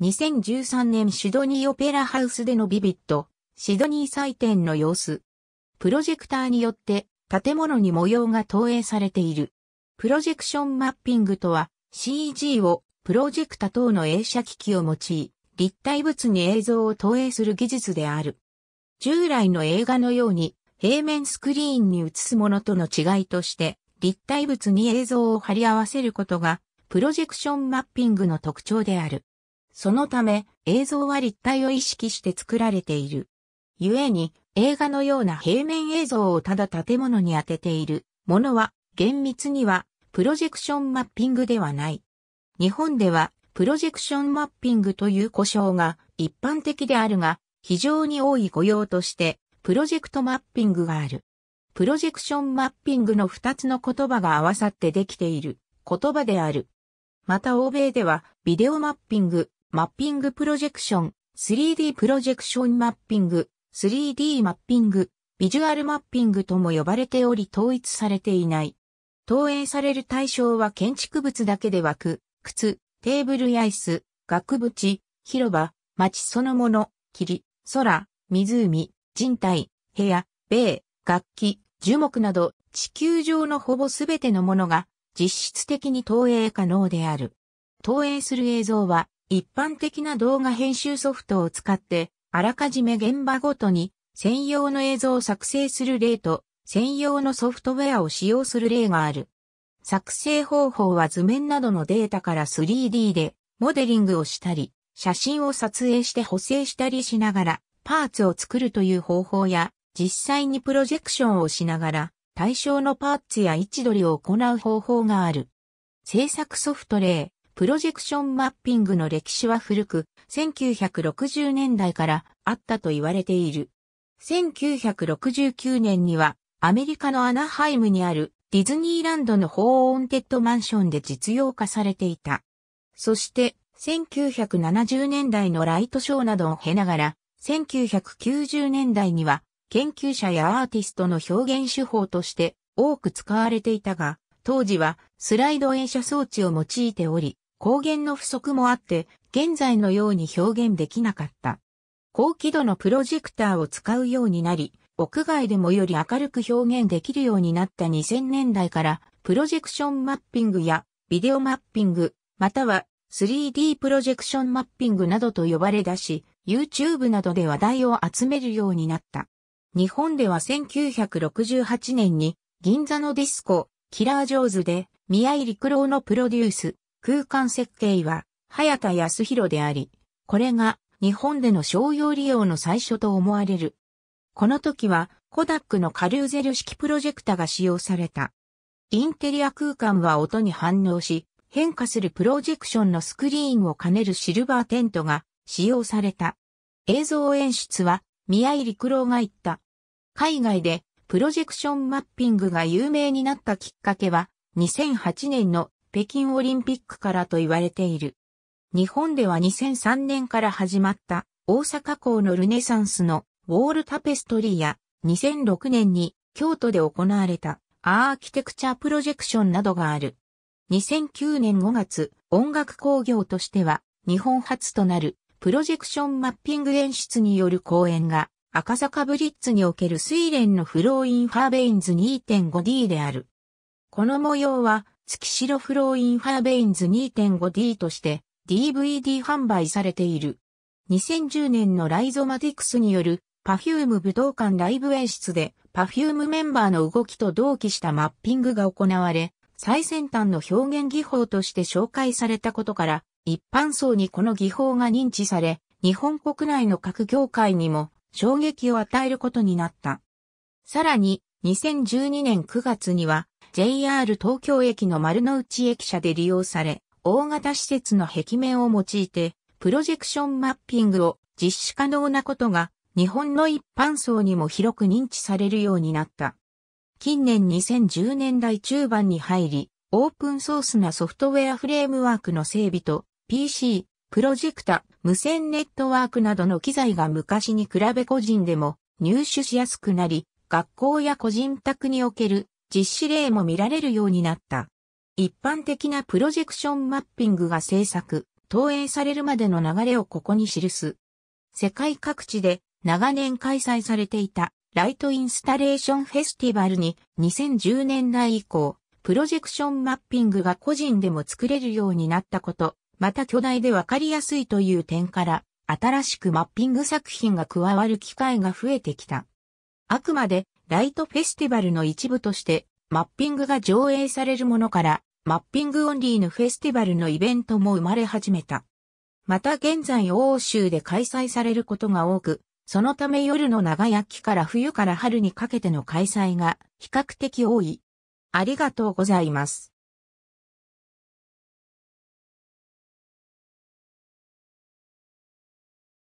2013年シドニーオペラハウスでのビビット、シドニー祭典の様子。プロジェクターによって建物に模様が投影されている。プロジェクションマッピングとは CG をプロジェクタ等の映写機器を用い、立体物に映像を投影する技術である。従来の映画のように平面スクリーンに映すものとの違いとして立体物に映像を貼り合わせることがプロジェクションマッピングの特徴である。そのため、映像は立体を意識して作られている。故に、映画のような平面映像をただ建物に当てているものは、厳密には、プロジェクションマッピングではない。日本では、プロジェクションマッピングという呼称が一般的であるが、非常に多い御用として、プロジェクトマッピングがある。プロジェクションマッピングの2つの言葉が合わさってできている言葉である。また欧米ではビデオマッピング、マッピングプロジェクション、3D プロジェクションマッピング、3D マッピング、ビジュアルマッピングとも呼ばれており統一されていない。投影される対象は建築物だけで枠、靴、テーブルや椅子、額縁、広場、街そのもの、霧、空、湖、人体、部屋、米、楽器、樹木など地球上のほぼすべてのものが実質的に投影可能である。投影する映像は一般的な動画編集ソフトを使って、あらかじめ現場ごとに専用の映像を作成する例と、専用のソフトウェアを使用する例がある。作成方法は図面などのデータから 3D でモデリングをしたり、写真を撮影して補正したりしながらパーツを作るという方法や、実際にプロジェクションをしながら対象のパーツや位置取りを行う方法がある。制作ソフト例、プロジェクションマッピングの歴史は古く、1960年代からあったと言われている。1969年には、アメリカのアナハイムにあるディズニーランドのホーンテッドマンションで実用化されていた。そして、1970年代のライトショーなどを経ながら、1990年代には研究者やアーティストの表現手法として多く使われていたが、当時はスライド映写装置を用いており、光源の不足もあって、現在のように表現できなかった。高輝度のプロジェクターを使うようになり、屋外でもより明るく表現できるようになった2000年代から、プロジェクションマッピングやビデオマッピング、または 3D プロジェクションマッピングなどと呼ばれ出し、YouTube などで話題を集めるようになった。日本では1968年に銀座のディスコ、キラージョーズで宮井陸郎のプロデュース、空間設計は、早田康弘であり、これが日本での商用利用の最初と思われる。この時は、コダックのカリューゼル式プロジェクタが使用された。インテリア空間は音に反応し、変化するプロジェクションのスクリーンを兼ねるシルバーテントが使用された。映像演出は宮入陸郎が言った。海外でプロジェクションマッピングが有名になったきっかけは2008年の北京オリンピックからと言われている。日本では2003年から始まった大阪港のルネサンスのウォールタペストリーや2006年に京都で行われたアーキテクチャプロジェクションなどがある。2009年5月、音楽工業としては日本初となるプロジェクションマッピング演出による公演が赤坂ブリッツにおける水蓮のフローインファーベインズ 2.5D である。この模様は月白フローインファーベインズ 2.5D として DVD 販売されている。2010年のライゾマティクスによるパフューム武道館ライブ演出でパフュームメンバーの動きと同期したマッピングが行われ、最先端の表現技法として紹介されたことから、一般層にこの技法が認知され、日本国内の各業界にも衝撃を与えることになった。さらに、2012年9月には、JR 東京駅の丸の内駅舎で利用され、大型施設の壁面を用いて、プロジェクションマッピングを実施可能なことが、日本の一般層にも広く認知されるようになった。近年2010年代中盤に入り、オープンソースなソフトウェアフレームワークの整備と PC、プロジェクタ、無線ネットワークなどの機材が昔に比べ個人でも入手しやすくなり、学校や個人宅における実施例も見られるようになった。一般的なプロジェクションマッピングが制作、投影されるまでの流れをここに記す。世界各地で長年開催されていたライトインスタレーションフェスティバルに2010年代以降、プロジェクションマッピングが個人でも作れるようになったこと、また巨大でわかりやすいという点から、新しくマッピング作品が加わる機会が増えてきた。あくまでライトフェスティバルの一部として、マッピングが上映されるものから、マッピングオンリーのフェスティバルのイベントも生まれ始めた。また現在欧州で開催されることが多く、そのため夜の長焼きから冬から春にかけての開催が比較的多い。ありがとうございます。